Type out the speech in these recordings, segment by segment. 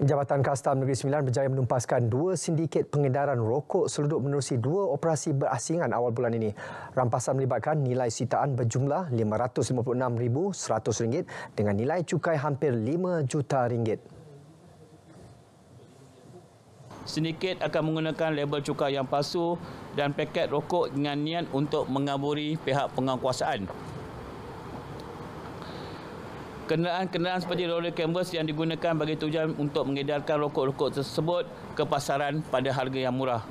Jabatan Kastam Negeri Sembilan berjaya menumpaskan dua sindiket pengedaran rokok seludup menerusi dua operasi berasingan awal bulan ini. Rampasan melibatkan nilai sitaan berjumlah RM556,100 dengan nilai cukai hampir RM5 juta. Ringgit. Sindiket akan menggunakan label cukai yang palsu dan paket rokok dengan niat untuk mengaburi pihak penguasaan kenderaan-kenderaan seperti roller canvas yang digunakan bagi tujuan untuk mengedarkan rokok-rokok tersebut ke pasaran pada harga yang murah.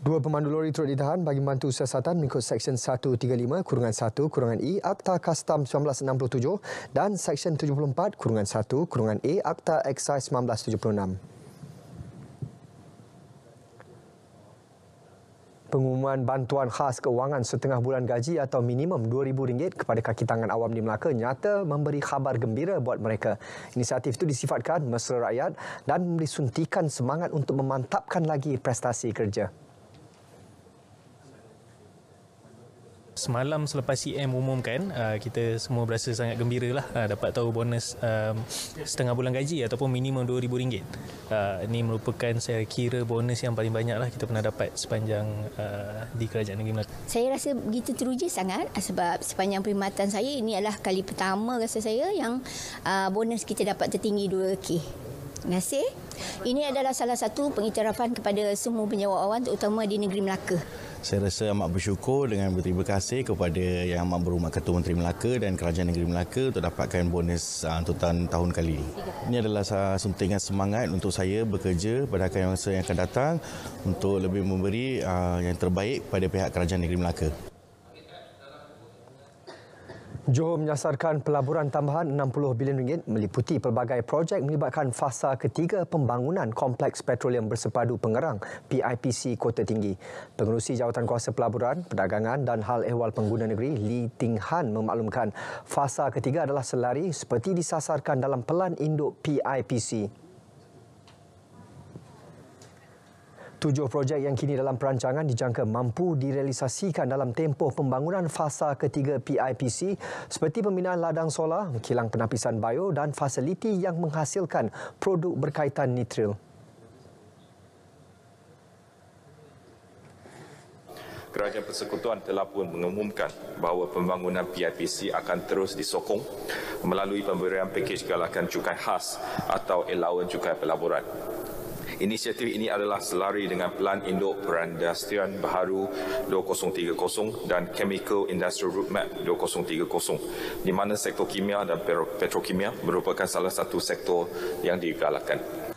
Dua pemandu lori turut ditahan bagi membantu siasatan mengikut Seksyen 135 kurungan 1 kurungan E Akta Kastam 1967 dan Seksyen 74 kurungan 1 kurungan E Akta Excise 1976. pengumuman bantuan khas kewangan setengah bulan gaji atau minimum RM2,000 kepada kaki tangan awam di Melaka nyata memberi khabar gembira buat mereka. Inisiatif itu disifatkan mesra rakyat dan memberi suntikan semangat untuk memantapkan lagi prestasi kerja. semalam selepas CM umumkan uh, kita semua berasa sangat gembira lah uh, dapat tahu bonus um, setengah bulan gaji ataupun minimum RM2,000 uh, ini merupakan saya kira bonus yang paling banyak lah kita pernah dapat sepanjang uh, di Kerajaan Negeri Melaka saya rasa begitu teruja sangat uh, sebab sepanjang perkhidmatan saya ini adalah kali pertama rasa saya yang uh, bonus kita dapat tertinggi 2K terima kasih ini adalah salah satu pengiktirafan kepada semua penyewa awan terutama di negeri Melaka. Saya rasa amat bersyukur dengan berterima kasih kepada yang amat berhormat Ketua Menteri Melaka dan Kerajaan Negeri Melaka untuk dapatkan bonus antutan ah, tahun kali ini. Ini adalah suntingan semangat untuk saya bekerja pada masa yang akan datang untuk lebih memberi ah, yang terbaik kepada pihak Kerajaan Negeri Melaka. Johor menyasarkan pelaburan tambahan RM60 bilion ringgit meliputi pelbagai projek melibatkan fasa ketiga pembangunan Kompleks Petroleum Bersepadu Pengerang PIPC Kota Tinggi. Pengurusi Jawatan Kuasa Pelaburan, Perdagangan dan Hal Ehwal Pengguna Negeri Li Ting Han memaklumkan fasa ketiga adalah selari seperti disasarkan dalam pelan induk PIPC. Tujuh projek yang kini dalam perancangan dijangka mampu direalisasikan dalam tempoh pembangunan fasa ketiga PIPC seperti pembinaan ladang solar, kilang penapisan bio dan fasiliti yang menghasilkan produk berkaitan nitril. Kerajaan Persekutuan telah pun mengumumkan bahawa pembangunan PIPC akan terus disokong melalui pemberian pakej galakan cukai khas atau allowance cukai pelaburan. Inisiatif ini adalah selari dengan Pelan Induk Perindustrian Baharu 2030 dan Chemical Industrial Roadmap 2030 di mana sektor kimia dan petrokimia merupakan salah satu sektor yang digalakkan.